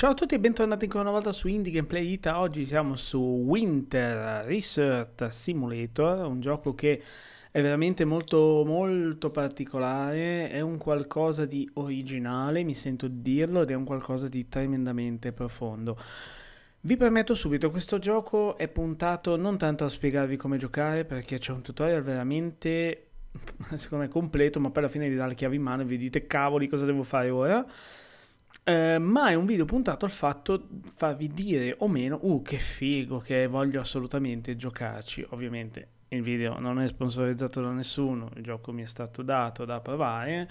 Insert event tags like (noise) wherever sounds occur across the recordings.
Ciao a tutti e bentornati ancora una volta su Indie Gameplay Ita. Oggi siamo su Winter Research Simulator, un gioco che è veramente molto molto particolare, è un qualcosa di originale, mi sento dirlo, ed è un qualcosa di tremendamente profondo. Vi permetto subito, questo gioco è puntato non tanto a spiegarvi come giocare perché c'è un tutorial veramente (laughs) secondo me completo, ma poi alla fine vi dà la chiave in mano e vi dite cavoli cosa devo fare ora eh, ma è un video puntato al fatto di farvi dire o meno, uh che figo, che voglio assolutamente giocarci, ovviamente il video non è sponsorizzato da nessuno, il gioco mi è stato dato da provare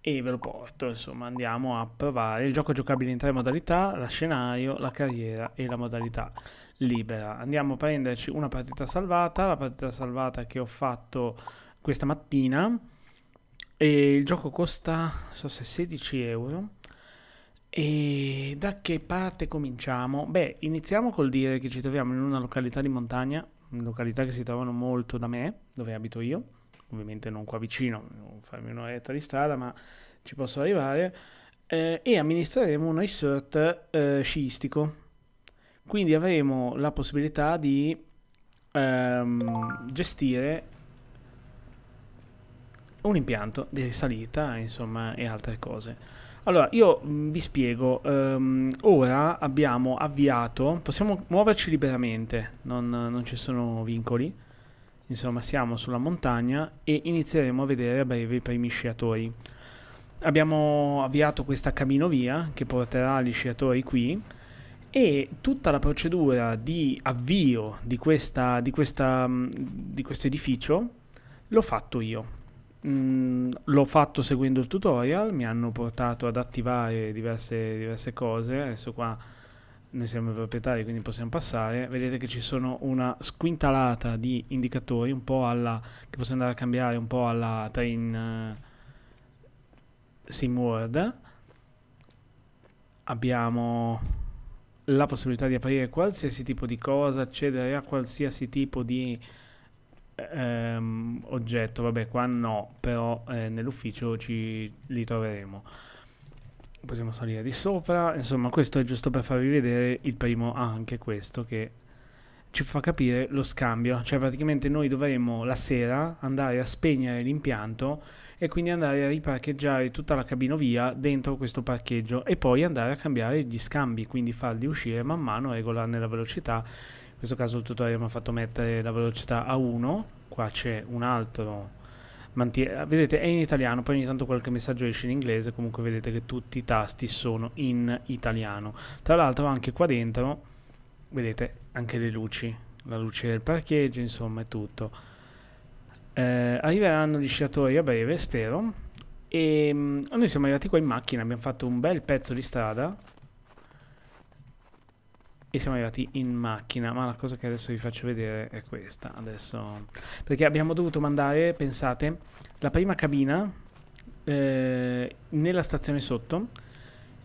e ve lo porto, insomma andiamo a provare. Il gioco è giocabile in tre modalità, la scenario, la carriera e la modalità libera. Andiamo a prenderci una partita salvata, la partita salvata che ho fatto questa mattina e il gioco costa, so se 16 euro e da che parte cominciamo? Beh, iniziamo col dire che ci troviamo in una località di montagna, località che si trovano molto da me, dove abito io, ovviamente non qua vicino, non farmi un'oretta di strada, ma ci posso arrivare, eh, e amministreremo un resort eh, sciistico. Quindi avremo la possibilità di ehm, gestire un impianto di risalita, insomma, e altre cose. Allora, io mm, vi spiego, um, ora abbiamo avviato, possiamo muoverci liberamente, non, non ci sono vincoli, insomma siamo sulla montagna e inizieremo a vedere a breve i primi sciatori. Abbiamo avviato questa caminovia che porterà gli sciatori qui e tutta la procedura di avvio di, questa, di, questa, mm, di questo edificio l'ho fatto io. Mm, l'ho fatto seguendo il tutorial, mi hanno portato ad attivare diverse, diverse, cose, adesso qua noi siamo i proprietari quindi possiamo passare, vedete che ci sono una squintalata di indicatori un po' alla, che posso andare a cambiare un po' alla train uh, eh, SimWorld, abbiamo la possibilità di aprire qualsiasi tipo di cosa, accedere a qualsiasi tipo di ehm, oggetto, vabbè qua no, però eh, nell'ufficio ci, li troveremo. Possiamo salire di sopra, insomma questo è giusto per farvi vedere il primo, ah, anche questo che ci fa capire lo scambio, cioè praticamente noi dovremo la sera andare a spegnere l'impianto e quindi andare a riparcheggiare tutta la cabinovia dentro questo parcheggio e poi andare a cambiare gli scambi, quindi farli uscire man mano, regolarne la velocità in questo caso il tutorial mi ha fatto mettere la velocità a 1 qua c'è un altro vedete è in italiano poi ogni tanto qualche messaggio esce in inglese comunque vedete che tutti i tasti sono in italiano tra l'altro anche qua dentro vedete anche le luci la luce del parcheggio insomma è tutto eh, arriveranno gli sciatori a breve spero e ehm, noi siamo arrivati qua in macchina abbiamo fatto un bel pezzo di strada e siamo arrivati in macchina, ma la cosa che adesso vi faccio vedere è questa, adesso, perché abbiamo dovuto mandare, pensate, la prima cabina eh, nella stazione sotto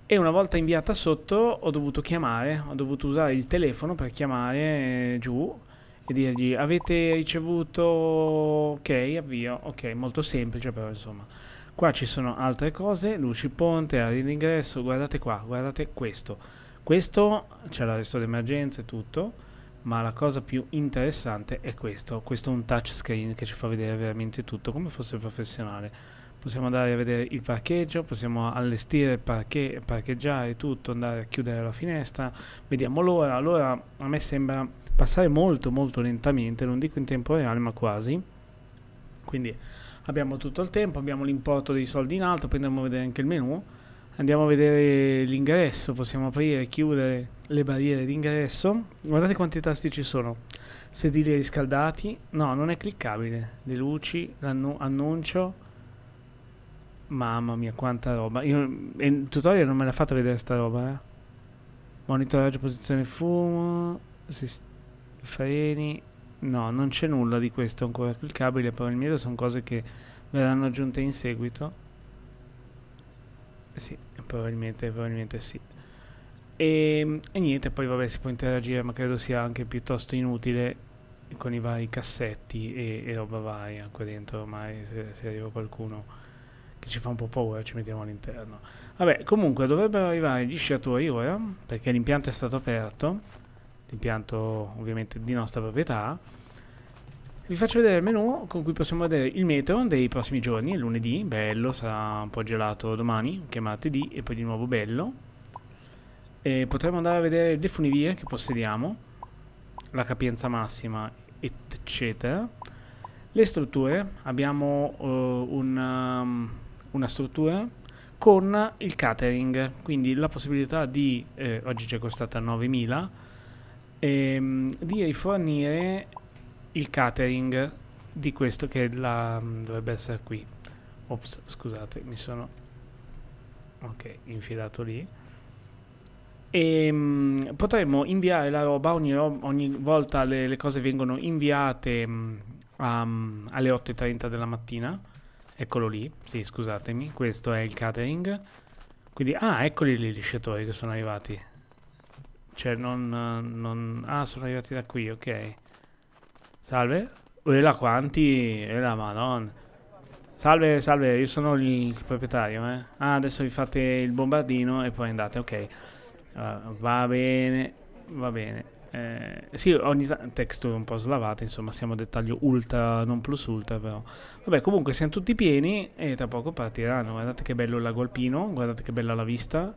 e una volta inviata sotto ho dovuto chiamare, ho dovuto usare il telefono per chiamare eh, giù e dirgli avete ricevuto ok, avvio, ok, molto semplice però insomma. Qua ci sono altre cose, luci ponte, aree d'ingresso, guardate qua, guardate questo questo c'è l'arresto d'emergenza e tutto, ma la cosa più interessante è questo. Questo è un touchscreen che ci fa vedere veramente tutto come fosse professionale. Possiamo andare a vedere il parcheggio, possiamo allestire, parche, parcheggiare tutto, andare a chiudere la finestra. Vediamo l'ora. L'ora a me sembra passare molto molto lentamente, non dico in tempo reale ma quasi. Quindi abbiamo tutto il tempo, abbiamo l'importo dei soldi in alto, poi andiamo a vedere anche il menu Andiamo a vedere l'ingresso, possiamo aprire e chiudere le barriere d'ingresso. Guardate quanti tasti ci sono. Sedili riscaldati. No, non è cliccabile. Le luci, l'annuncio. Mamma mia, quanta roba. Io, il tutorial non me l'ha fatta vedere sta roba, eh. Monitoraggio, posizione fumo. Freni. No, non c'è nulla di questo ancora cliccabile, però il mio sono cose che verranno aggiunte in seguito. Sì, probabilmente, probabilmente sì. E, ehm, e, niente, poi vabbè si può interagire, ma credo sia anche piuttosto inutile con i vari cassetti e, e roba varia qua dentro ormai se, se, arriva qualcuno che ci fa un po' paura ci mettiamo all'interno. Vabbè, comunque dovrebbero arrivare gli sciatori ora, perché l'impianto è stato aperto, l'impianto ovviamente di nostra proprietà, vi faccio vedere il menu con cui possiamo vedere il meteo dei prossimi giorni, lunedì, bello, sarà un po' gelato domani, anche martedì e poi di nuovo bello. E potremo andare a vedere le funivie che possediamo, la capienza massima, eccetera. Le strutture, abbiamo uh, eh, una, um, una, struttura con il catering, quindi la possibilità di, eh, oggi ci è costata 9.000, ehm, di rifornire il catering di questo che la, mm, dovrebbe essere qui. Ops, scusate, mi sono ok, infilato lì. E ehm, mh, potremmo inviare la roba ogni, ogni volta le, le, cose vengono inviate mh, um, mm, alle 8.30 della mattina. Eccolo lì, sì, scusatemi, questo è il catering. Quindi, ah, eccoli lì i lisciatori che sono arrivati. Cioè, non, non... Ah, sono arrivati da qui, ok. Salve? Uela quanti? E la madonna. Salve, salve, io sono il proprietario, eh. Ah, adesso vi fate il bombardino e poi andate, ok. Uh, va bene, va bene. Eh, sì, ogni texture un po' slavata, insomma, siamo a dettaglio ultra, non plus ultra, però. Vabbè, comunque siamo tutti pieni e tra poco partiranno. Guardate che bello il lago alpino, guardate che bella la vista.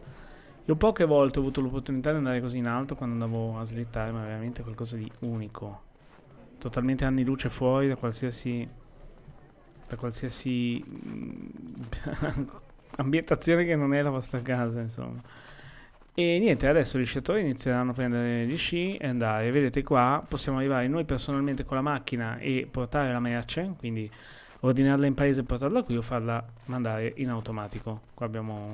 Io poche volte ho avuto l'opportunità di andare così in alto quando andavo a slittare, ma è veramente qualcosa di unico totalmente anni luce fuori da qualsiasi da qualsiasi mm, (laughs) ambientazione che non è la vostra casa insomma e niente adesso gli sciatori inizieranno a prendere gli sci e andare vedete qua possiamo arrivare noi personalmente con la macchina e portare la merce quindi ordinarla in paese e portarla qui o farla mandare in automatico qua abbiamo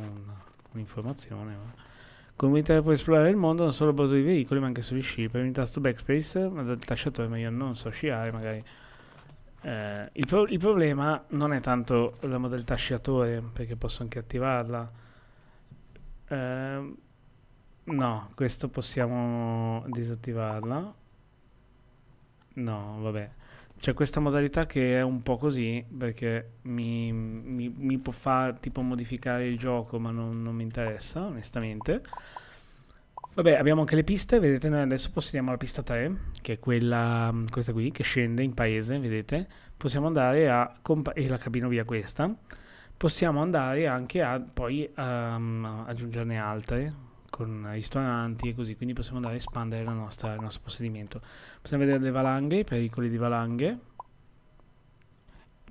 un'informazione ma... Comunità può esplorare il mondo non solo a bordo dei veicoli, ma anche sugli sci. Per un tasto backspace, ma dal tasciatore meglio non so sciare, magari. Eh, il, pro il, problema non è tanto la modalità sciatore, perché posso anche attivarla. Eh, no, questo possiamo disattivarla. No, vabbè. C'è questa modalità che è un po' così, perché mi, mi, mi può far tipo modificare il gioco, ma non, non, mi interessa, onestamente. Vabbè, abbiamo anche le piste, vedete, noi adesso possediamo la pista 3, che è quella, questa qui, che scende in paese, vedete. Possiamo andare a, e la cabino via questa. Possiamo andare anche a poi um, aggiungerne altre, con ristoranti e così, quindi possiamo andare a espandere nostra, il nostro possedimento. Possiamo vedere le valanghe, i pericoli di valanghe,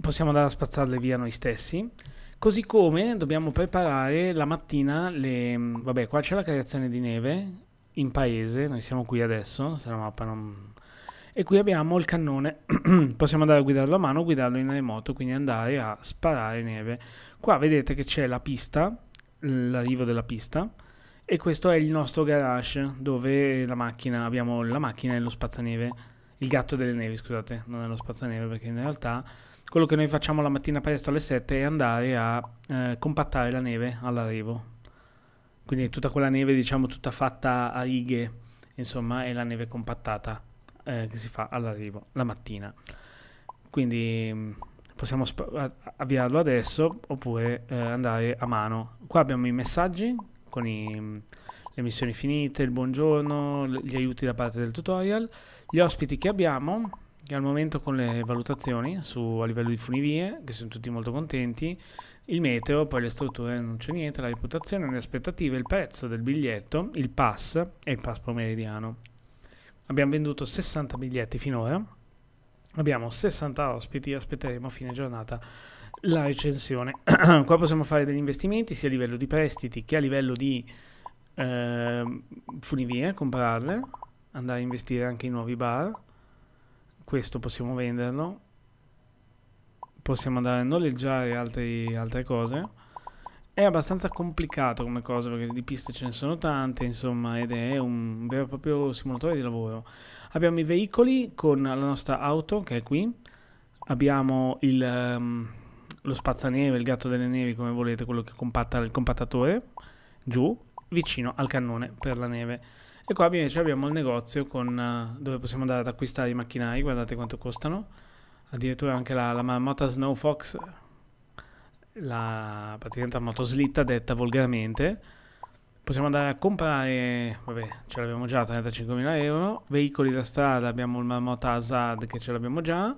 possiamo andare a spazzarle via noi stessi, così come dobbiamo preparare la mattina le... vabbè qua c'è la creazione di neve in paese, noi siamo qui adesso, se la mappa non... E qui abbiamo il cannone, (clears throat) possiamo andare a guidarlo a mano guidarlo in remoto, quindi andare a sparare neve. Qua vedete che c'è la pista, l'arrivo della pista, e questo è il nostro garage dove la macchina, abbiamo la macchina e lo spazzaneve, il gatto delle nevi, scusate, non è lo spazzaneve perché in realtà quello che noi facciamo la mattina presto alle 7 è andare a eh, compattare la neve all'arrivo. Quindi tutta quella neve diciamo tutta fatta a righe, insomma, è la neve compattata eh, che si fa all'arrivo la mattina. Quindi mm, possiamo avviarlo adesso oppure eh, andare a mano. Qua abbiamo i messaggi con i, le missioni finite, il buongiorno, gli aiuti da parte del tutorial, gli ospiti che abbiamo, che al momento con le valutazioni su, a livello di funivie, che sono tutti molto contenti, il meteo, poi le strutture non c'è niente, la reputazione, le aspettative, il prezzo del biglietto, il pass e il pass pomeridiano. Abbiamo venduto 60 biglietti finora, abbiamo 60 ospiti, aspetteremo a fine giornata la recensione. (clears throat) Qua possiamo fare degli investimenti sia a livello di prestiti che a livello di eh, funivie, comprarle, andare a investire anche in nuovi bar. Questo possiamo venderlo. Possiamo andare a noleggiare altri, altre cose. È abbastanza complicato come cosa perché di piste ce ne sono tante, insomma, ed è un vero e proprio simulatore di lavoro. Abbiamo i veicoli con la nostra auto che è qui. Abbiamo il... Um, lo spazzaneve, il gatto delle nevi, come volete, quello che compatta il compattatore, giù, vicino al cannone per la neve. E qua invece abbiamo il negozio con, eh, dove possiamo andare ad acquistare i macchinari, guardate quanto costano. Addirittura anche la, la marmotta Snow Fox, la praticamente la motoslitta detta volgarmente. Possiamo andare a comprare, vabbè ce l'abbiamo già, 35.000 euro. Veicoli da strada, abbiamo il marmotta Azad che ce l'abbiamo già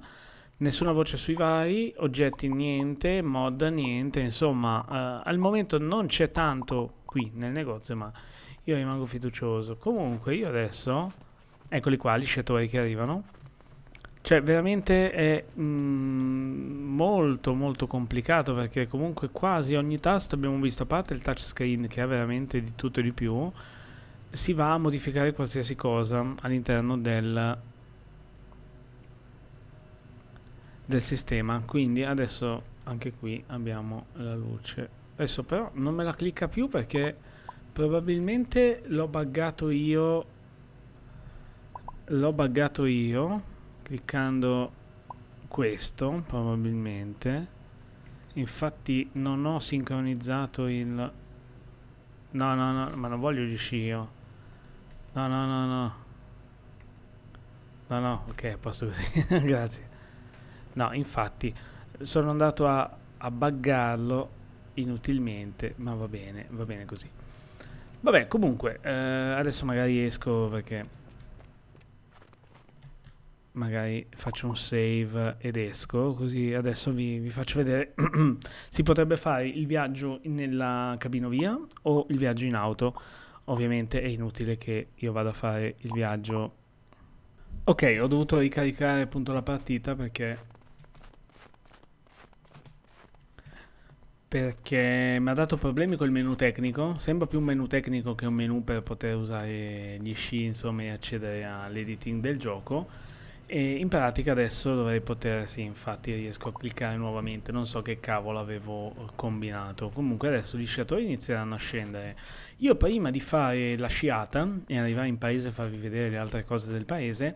Nessuna voce sui vari, oggetti niente, mod niente, insomma eh, al momento non c'è tanto qui nel negozio ma io rimango fiducioso. Comunque io adesso, eccoli qua, gli sciatori che arrivano, cioè veramente è mh, mm, molto molto complicato perché comunque quasi ogni tasto abbiamo visto, a parte il touchscreen che ha veramente di tutto e di più, si va a modificare qualsiasi cosa all'interno del del sistema quindi adesso anche qui abbiamo la luce adesso però non me la clicca più perché probabilmente l'ho buggato io l'ho buggato io cliccando questo probabilmente infatti non ho sincronizzato il No, no, no, ma non voglio riuscire io. No, no, no, no. No, no, ok, a posto così. (laughs) Grazie. No, infatti sono andato a, a buggarlo inutilmente, ma va bene, va bene così. Vabbè, comunque, eh, adesso magari esco perché magari faccio un save ed esco, così adesso vi, vi faccio vedere. (clears throat) si potrebbe fare il viaggio nella cabinovia o il viaggio in auto. Ovviamente è inutile che io vada a fare il viaggio. Ok, ho dovuto ricaricare appunto la partita perché perché mi ha dato problemi col menu tecnico, sembra più un menu tecnico che un menu per poter usare gli sci insomma e accedere all'editing del gioco e in pratica adesso dovrei poter, sì infatti riesco a cliccare nuovamente, non so che cavolo avevo combinato, comunque adesso gli sciatori inizieranno a scendere, io prima di fare la sciata e arrivare in paese e farvi vedere le altre cose del paese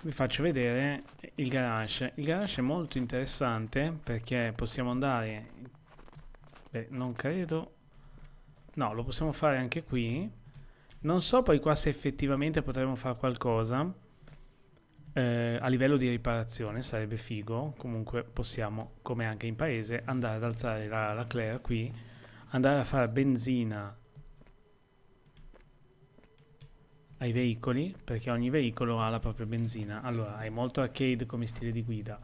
vi faccio vedere il garage. Il garage è molto interessante perché possiamo andare Beh, non credo. No, lo possiamo fare anche qui. Non so poi qua se effettivamente potremmo fare qualcosa. Eh, a livello di riparazione sarebbe figo. Comunque possiamo, come anche in paese, andare ad alzare la, la Claire qui. Andare a fare benzina ai veicoli perché ogni veicolo ha la propria benzina allora è molto arcade come stile di guida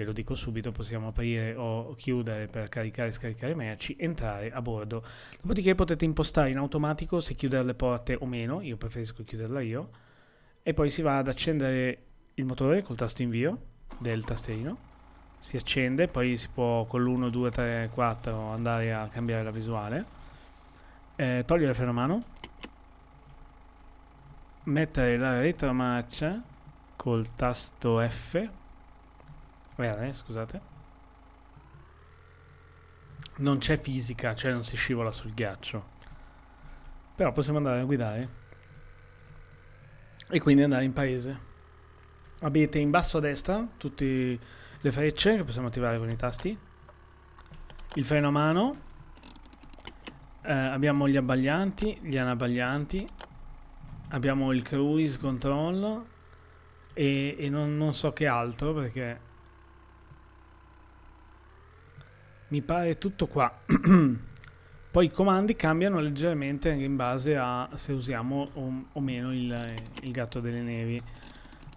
ve lo dico subito, possiamo aprire o chiudere per caricare e scaricare merci, entrare a bordo. Dopodiché potete impostare in automatico se chiudere le porte o meno, io preferisco chiuderla io, e poi si va ad accendere il motore col tasto invio del tasterino, si accende, poi si può con l'1, 2, 3, 4 andare a cambiare la visuale, eh, togliere il freno a mano, mettere la retromarcia col tasto F Bene, scusate. Non c'è fisica, cioè non si scivola sul ghiaccio. Però possiamo andare a guidare. E quindi andare in paese. Avete in basso a destra tutte le frecce che possiamo attivare con i tasti. Il freno a mano. Eh, abbiamo gli abbaglianti, gli anabaglianti. Abbiamo il cruise control. E, e non, non so che altro perché Mi pare tutto qua. (clears throat) Poi i comandi cambiano leggermente anche in base a se usiamo o, o meno il, il, gatto delle nevi.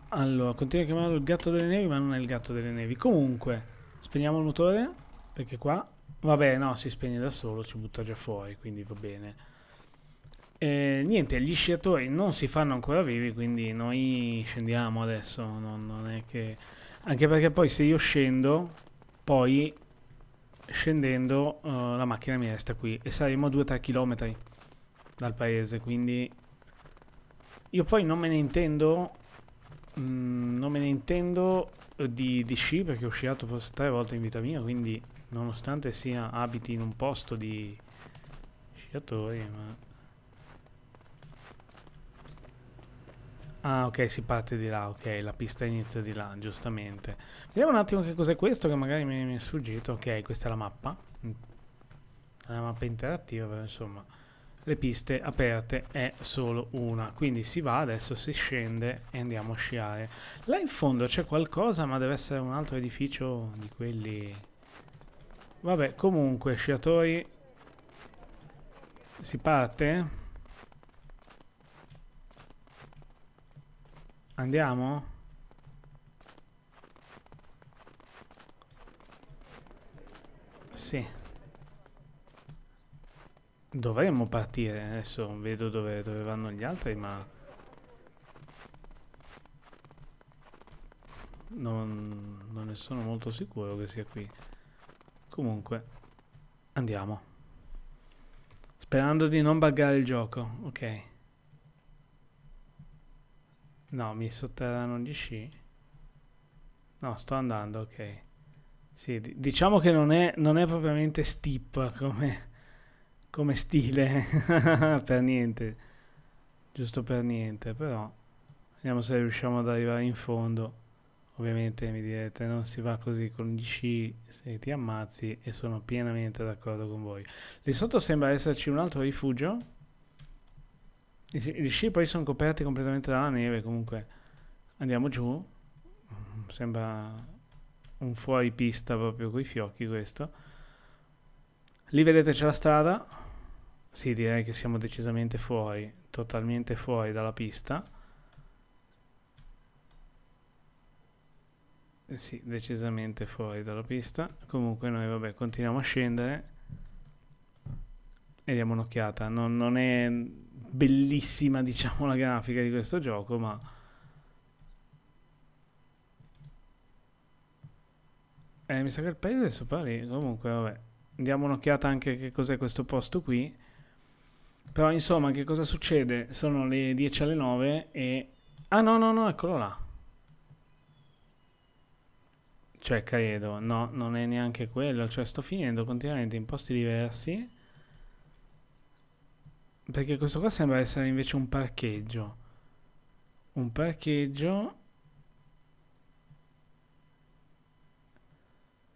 Allora, continuo a chiamarlo il gatto delle nevi, ma non è il gatto delle nevi. Comunque, spegniamo il motore, perché qua... Vabbè, no, si spegne da solo, ci butta già fuori, quindi va bene. E, niente, gli sciatori non si fanno ancora vivi, quindi noi scendiamo adesso, non, non è che... Anche perché poi se io scendo, poi scendendo uh, la macchina mi resta qui e saremo a 2-3 km dal paese, quindi io poi non me ne intendo mh, mm, non me ne intendo eh, di, di, sci perché ho sciato forse tre volte in vita mia, quindi nonostante sia abiti in un posto di sciatori, ma Ah, ok, si parte di là, ok, la pista inizia di là, giustamente. Vediamo un attimo che cos'è questo che magari mi, mi, è sfuggito. Ok, questa è la mappa. Mm. È una mappa interattiva, però insomma, le piste aperte è solo una. Quindi si va, adesso si scende e andiamo a sciare. Là in fondo c'è qualcosa, ma deve essere un altro edificio di quelli... Vabbè, comunque, sciatori... Si parte? Andiamo? Sì. Dovremmo partire. Adesso vedo dove, dove vanno gli altri, ma... Non, non ne sono molto sicuro che sia qui. Comunque, andiamo. Sperando di non buggare il gioco. Ok. No, mi sotterrano gli sci. No, sto andando, ok. Sì, d- diciamo che non è, non è propriamente steep come, come stile, (laughs) per niente. Giusto per niente, però. Vediamo se riusciamo ad arrivare in fondo. Ovviamente mi direte, non si va così con gli sci se ti ammazzi e sono pienamente d'accordo con voi. Lì sotto sembra esserci un altro rifugio. Gli sci poi sono coperti completamente dalla neve comunque. Andiamo giù. Sembra un fuori pista proprio coi fiocchi questo. Lì vedete c'è la strada. Sì, direi che siamo decisamente fuori, totalmente fuori dalla pista. Eh sì, decisamente fuori dalla pista. Comunque noi, vabbè, continuiamo a scendere e diamo un'occhiata. Non, non è bellissima, diciamo, la grafica di questo gioco, ma... Eh, mi sa che il paese è sopra lì, comunque, vabbè. Diamo un'occhiata anche a che cos'è questo posto qui. Però, insomma, che cosa succede? Sono le 10 alle 9 e... Ah, no, no, no, eccolo là. Cioè, credo, no, non è neanche quello. Cioè, sto finendo continuamente in posti diversi. Perché questo qua sembra essere invece un parcheggio. Un parcheggio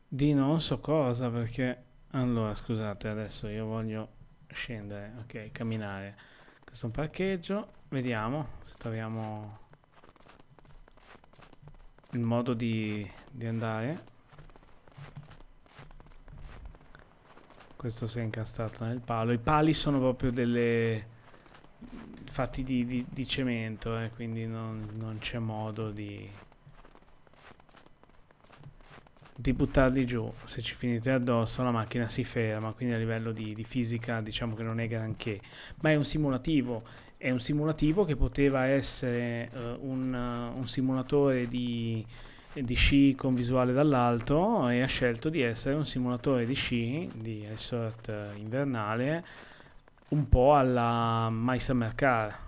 di non so cosa perché... Allora, scusate, adesso io voglio scendere, ok, camminare. Questo è un parcheggio, vediamo se troviamo il modo di, di andare. Questo si è incastrato nel palo. I pali sono proprio delle fatti di, di, di cemento, eh, quindi non, non c'è modo di, di buttarli giù. Se ci finite addosso la macchina si ferma, quindi a livello di, di fisica diciamo che non è granché, ma è un simulativo è un simulativo che poteva essere uh, un, uh, un, simulatore di di sci con visuale dall'alto e ha scelto di essere un simulatore di sci di resort eh, invernale un po' alla My Summer Car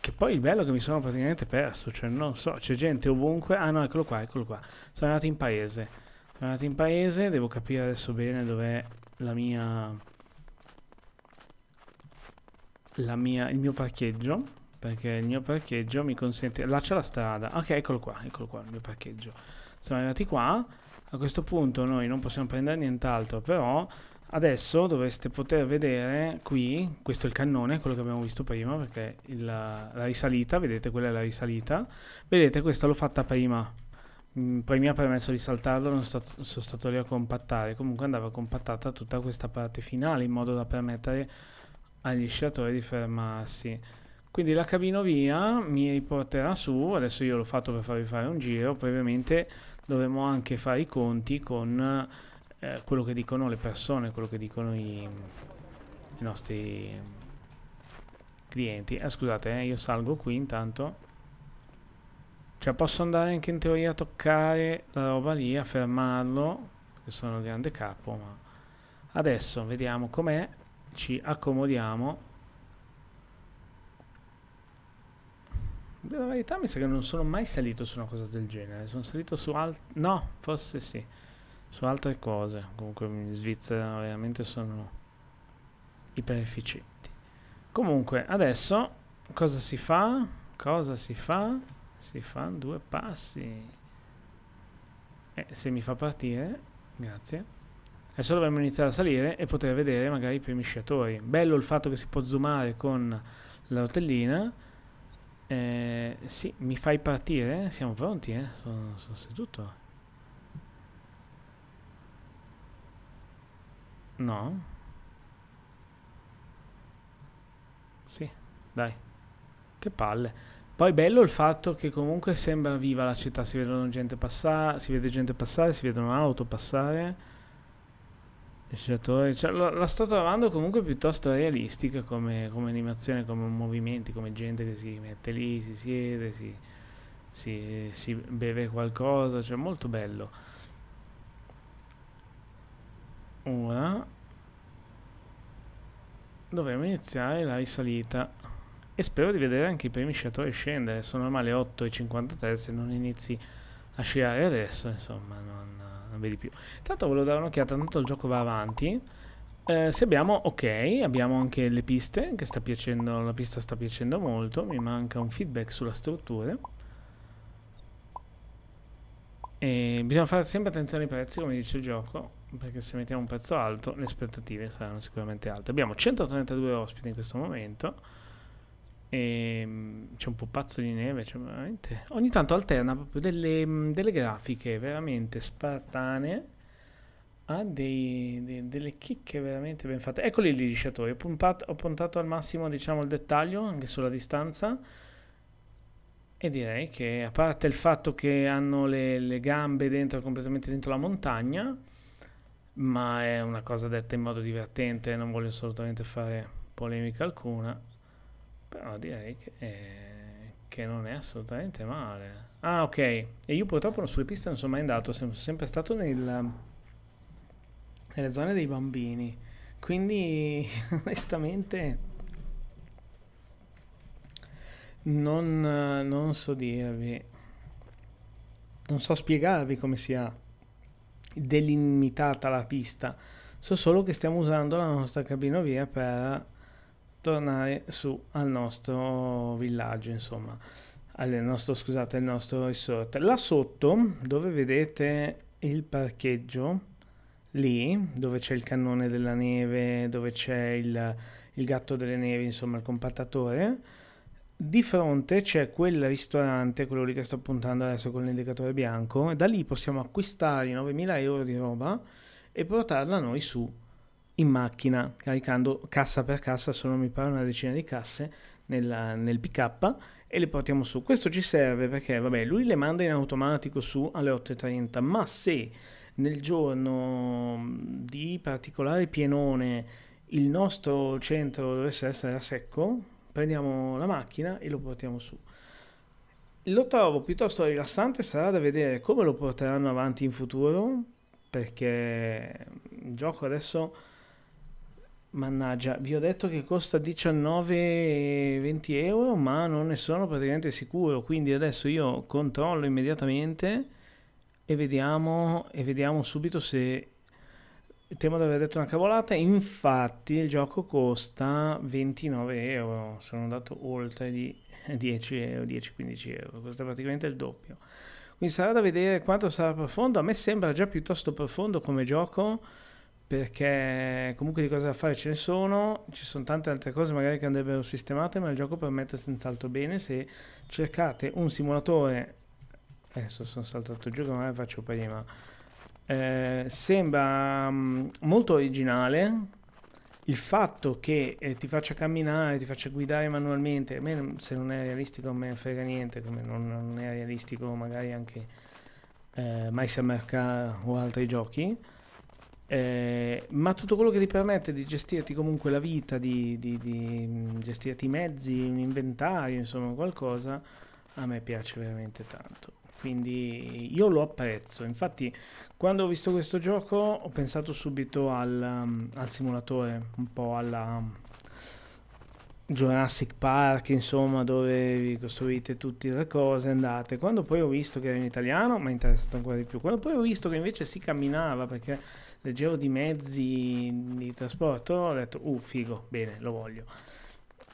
che poi il bello è che mi sono praticamente perso cioè non so, c'è gente ovunque ah no eccolo qua, eccolo qua sono andato in paese sono andato in paese, devo capire adesso bene dov'è la mia la mia, il mio parcheggio perché il mio parcheggio mi consente... Là c'è la strada. Ok, eccolo qua, eccolo qua il mio parcheggio. Siamo arrivati qua. A questo punto noi non possiamo prendere nient'altro, però adesso dovreste poter vedere qui, questo è il cannone, quello che abbiamo visto prima, perché il, la risalita, vedete quella è la risalita. Vedete, questa l'ho fatta prima. Mm, poi mi ha permesso di saltarlo, non sono sono stato lì a compattare. Comunque andava compattata tutta questa parte finale, in modo da permettere agli sciatori di fermarsi. Quindi la cabinovia mi riporterà su, adesso io l'ho fatto per farvi fare un giro, poi ovviamente dovremo anche fare i conti con eh, quello che dicono le persone, quello che dicono i, i nostri clienti. Eh, scusate, eh, io salgo qui intanto. Cioè posso andare anche in teoria a toccare la roba lì, a fermarlo, che sono il grande capo, ma... Adesso vediamo com'è, ci accomodiamo. Della verità mi sa che non sono mai salito su una cosa del genere, sono salito su altre... no, forse sì, su altre cose, comunque in Svizzera veramente sono iper efficienti. Comunque, adesso cosa si fa? Cosa si fa? Si fanno due passi. Eh, se mi fa partire, grazie. Adesso dovremmo iniziare a salire e poter vedere magari i primi sciatori. Bello il fatto che si può zoomare con la rotellina eh, sì, mi fai partire? Siamo pronti, eh? Sono, sono seduto. No? Sì, dai. Che palle. Poi bello il fatto che comunque sembra viva la città, si, gente passare, si vede gente passare, si vedono auto passare sceneggiatore. Cioè, la, la, sto trovando comunque piuttosto realistica come, come, animazione, come movimenti, come gente che si mette lì, si siede, si, si, si beve qualcosa, cioè molto bello. Ora dovremmo iniziare la risalita e spero di vedere anche i primi sciatori scendere, sono ormai alle 8.53 se non inizi a sciare adesso, insomma non non vedi più. Tanto volevo dare un'occhiata, tanto il gioco va avanti. Eh, se abbiamo, ok, abbiamo anche le piste, che sta piacendo, la pista sta piacendo molto, mi manca un feedback sulla struttura. E bisogna fare sempre attenzione ai prezzi, come dice il gioco, perché se mettiamo un prezzo alto le aspettative saranno sicuramente alte. Abbiamo 132 ospiti in questo momento. E, ehm, c'è un pupazzo di neve, cioè ogni tanto alterna proprio delle, mm, delle grafiche veramente spartane a dei, dei, delle chicche veramente ben fatte. Eccoli lì lisciatori, ho, puntato, ho puntato al massimo diciamo, il dettaglio anche sulla distanza e direi che a parte il fatto che hanno le, le gambe dentro, completamente dentro la montagna, ma è una cosa detta in modo divertente, non voglio assolutamente fare polemica alcuna però direi che, eh, che, non è assolutamente male. Ah, ok. E io purtroppo sulle piste non sono mai andato, sono sempre stato nel, nelle zone dei bambini. Quindi, (laughs) onestamente, non, non so dirvi. Non so spiegarvi come sia delimitata la pista. So solo che stiamo usando la nostra cabinovia per tornare su al nostro villaggio, insomma, al nostro, scusate, al nostro resort. Là sotto, dove vedete il parcheggio, lì, dove c'è il cannone della neve, dove c'è il, il gatto delle nevi, insomma, il compattatore, di fronte c'è quel ristorante, quello lì che sto puntando adesso con l'indicatore bianco, e da lì possiamo acquistare 9.000 euro di roba e portarla noi su in macchina, caricando cassa per cassa, sono mi pare una decina di casse nel, nel up e le portiamo su. Questo ci serve perché, vabbè, lui le manda in automatico su alle 8.30, ma se nel giorno mm, di particolare pienone il nostro centro dovesse essere a secco, prendiamo la macchina e lo portiamo su. Lo trovo piuttosto rilassante, sarà da vedere come lo porteranno avanti in futuro, perché mm, il gioco adesso Mannaggia, vi ho detto che costa 19-20 euro, ma non ne sono praticamente sicuro. Quindi adesso io controllo immediatamente e vediamo, e vediamo subito se temo di aver detto una cavolata. Infatti, il gioco costa 29 euro. Sono andato oltre di 10 euro, 10-15 euro. Costa praticamente il doppio. Quindi sarà da vedere quanto sarà profondo. A me sembra già piuttosto profondo come gioco perché comunque di cose da fare ce ne sono, ci sono tante altre cose magari che andrebbero sistemate, ma il gioco permette senz'altro bene se cercate un simulatore, adesso sono saltato giù, come faccio prima, eh, sembra mm, molto originale il fatto che eh, ti faccia camminare, ti faccia guidare manualmente, a me se non è realistico non me ne frega niente, come non, non è realistico magari anche eh, Mice America o altri giochi, eh, ma tutto quello che ti permette di gestirti comunque la vita, di, di, di mm, gestirti i mezzi, un inventario, insomma qualcosa, a me piace veramente tanto. Quindi io lo apprezzo. Infatti, quando ho visto questo gioco, ho pensato subito al, mm, al simulatore, un po' alla mm, Jurassic Park, insomma, dove vi costruite tutte le cose, andate. Quando poi ho visto che era in italiano, mi è interessato ancora di più. Quando poi ho visto che invece si camminava perché leggevo di mezzi di trasporto, ho detto, uh, figo, bene, lo voglio.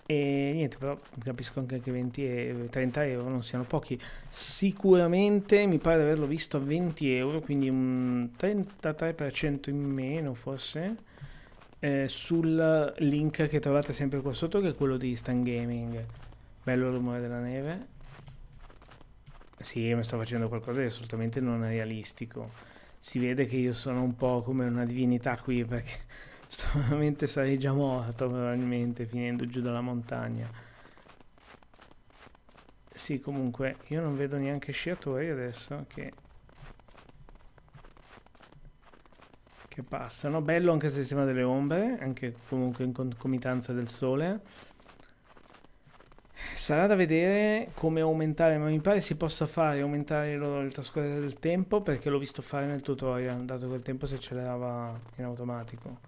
E niente, però capisco anche che 20 e 30 euro non siano pochi. Sicuramente mi pare di averlo visto a 20 euro, quindi un 33% in meno forse. Eh, sul link che trovate sempre qua sotto, che è quello di Stan Gaming. Bello il rumore della neve. Sì, mi sto facendo qualcosa di assolutamente non realistico si vede che io sono un po' come una divinità qui perché (laughs) veramente sarei già morto probabilmente finendo giù dalla montagna. Sì, comunque io non vedo neanche sciatori adesso che... che passano. Bello anche il sistema delle ombre, anche comunque in concomitanza del sole. Sarà da vedere come aumentare, ma mi pare si possa fare aumentare lo, il trascorrere del tempo perché l'ho visto fare nel tutorial, dato che il tempo si accelerava in automatico.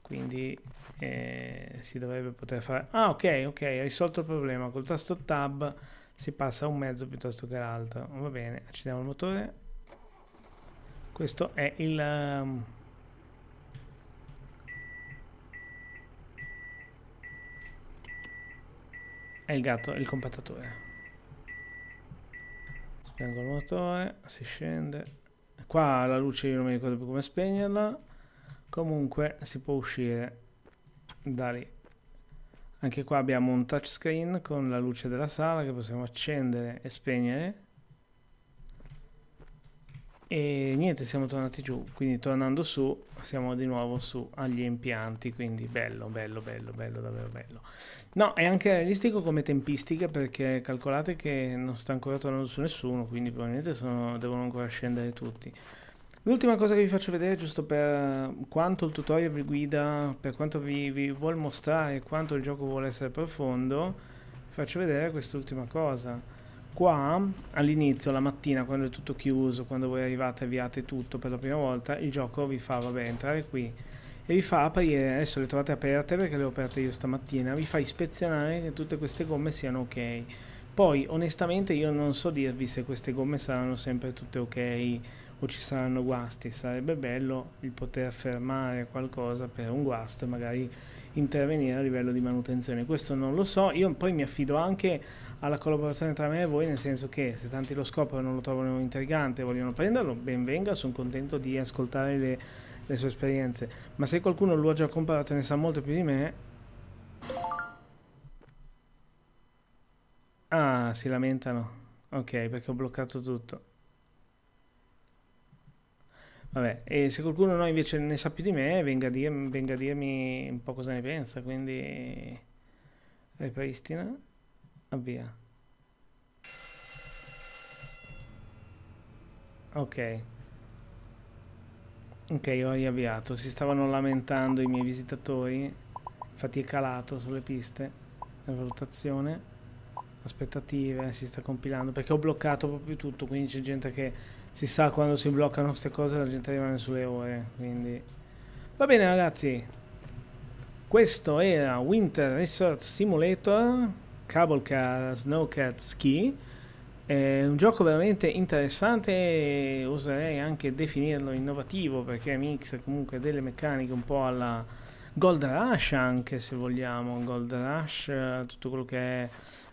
Quindi eh, si dovrebbe poter fare... Ah ok, ok, hai risolto il problema. Col tasto tab si passa un mezzo piuttosto che l'altro. Va bene, accendiamo il motore. Questo è il... Um, È il gatto, è il compattatore. Spengo il motore, si scende. Qua la luce io non mi ricordo più come spegnerla. Comunque si può uscire da lì. Anche qua abbiamo un touchscreen con la luce della sala che possiamo accendere e spegnere e niente siamo tornati giù quindi tornando su siamo di nuovo su agli impianti quindi bello bello bello bello davvero bello no è anche realistico come tempistica perché calcolate che non sta ancora tornando su nessuno quindi probabilmente sono, devono ancora scendere tutti l'ultima cosa che vi faccio vedere giusto per quanto il tutorial vi guida per quanto vi, vi vuol mostrare quanto il gioco vuole essere profondo vi faccio vedere quest'ultima cosa Qua all'inizio, la mattina, quando è tutto chiuso, quando voi arrivate e avviate tutto per la prima volta, il gioco vi fa, vabbè, entrare qui e vi fa aprire, adesso le trovate aperte perché le ho aperte io stamattina, vi fa ispezionare che tutte queste gomme siano ok. Poi onestamente io non so dirvi se queste gomme saranno sempre tutte ok o ci saranno guasti, sarebbe bello il poter fermare qualcosa per un guasto e magari intervenire a livello di manutenzione, questo non lo so, io poi mi affido anche alla collaborazione tra me e voi, nel senso che se tanti lo scoprono e non lo trovano intrigante e vogliono prenderlo, ben venga, sono contento di ascoltare le, le sue esperienze. Ma se qualcuno lo ha già comprato e ne sa molto più di me... Ah, si lamentano. Ok, perché ho bloccato tutto. Vabbè, e se qualcuno no invece ne sa più di me, venga a, dirmi, venga a dirmi un po' cosa ne pensa, quindi ripristina avvia ok ok ho riavviato si stavano lamentando i miei visitatori infatti è calato sulle piste la valutazione aspettative si sta compilando perché ho bloccato proprio tutto quindi c'è gente che si sa quando si bloccano queste cose la gente rimane sulle ore quindi va bene ragazzi questo era Winter Resort Simulator Cablecat Snowcat Ski. È un gioco veramente interessante, oserei anche definirlo innovativo perché mix comunque delle meccaniche un po' alla Gold Rush anche se vogliamo, Gold Rush, tutto quello che è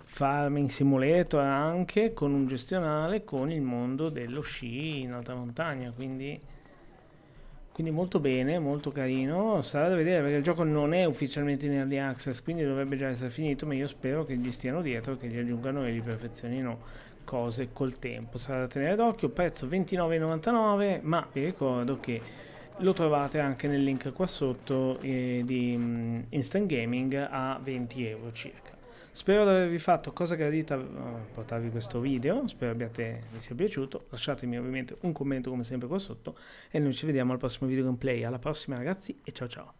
farming simulator anche con un gestionale con il mondo dello sci in alta montagna, quindi quindi molto bene, molto carino. Sarà da vedere perché il gioco non è ufficialmente in early access, quindi dovrebbe già essere finito, ma io spero che gli stiano dietro, che gli aggiungano e li perfezionino cose col tempo. Sarà da tenere d'occhio, prezzo 29,99, ma vi ricordo che lo trovate anche nel link qua sotto eh, di mm, Instant Gaming a 20 euro circa. Spero di avervi fatto cosa gradita eh, portarvi questo video, spero abbiate, vi sia piaciuto, lasciatemi ovviamente un commento come sempre qua sotto e noi ci vediamo al prossimo video gameplay, alla prossima ragazzi e ciao ciao!